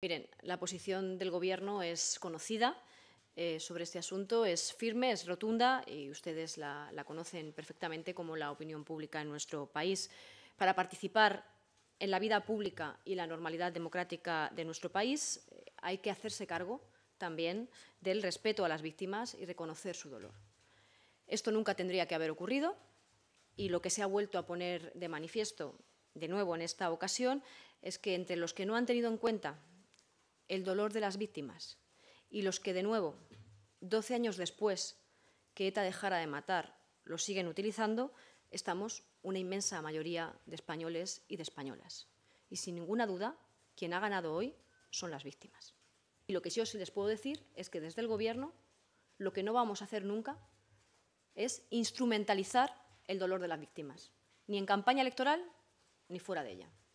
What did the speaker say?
Miren, la posición del Gobierno es conocida eh, sobre este asunto, es firme, es rotunda y ustedes la, conocen perfectamente como la opinión pública en nuestro país. Para participar en la vida pública y la normalidad democrática de nuestro país eh, hay que hacerse cargo también del respeto a las víctimas y reconocer su dolor. Esto nunca tendría que haber ocurrido y lo que se ha vuelto a poner de manifiesto de nuevo en esta ocasión es que entre los que no han tenido en cuenta el dolor de las víctimas y los que de nuevo, 12 años después que ETA dejara de matar, lo siguen utilizando, estamos una inmensa mayoría de españoles y de españolas. Y sin ninguna duda, quien ha ganado hoy son las víctimas. Y lo que yo sí les puedo decir es que desde el Gobierno lo que no vamos a hacer nunca es instrumentalizar el dolor de las víctimas, ni en campaña electoral ni fuera de ella.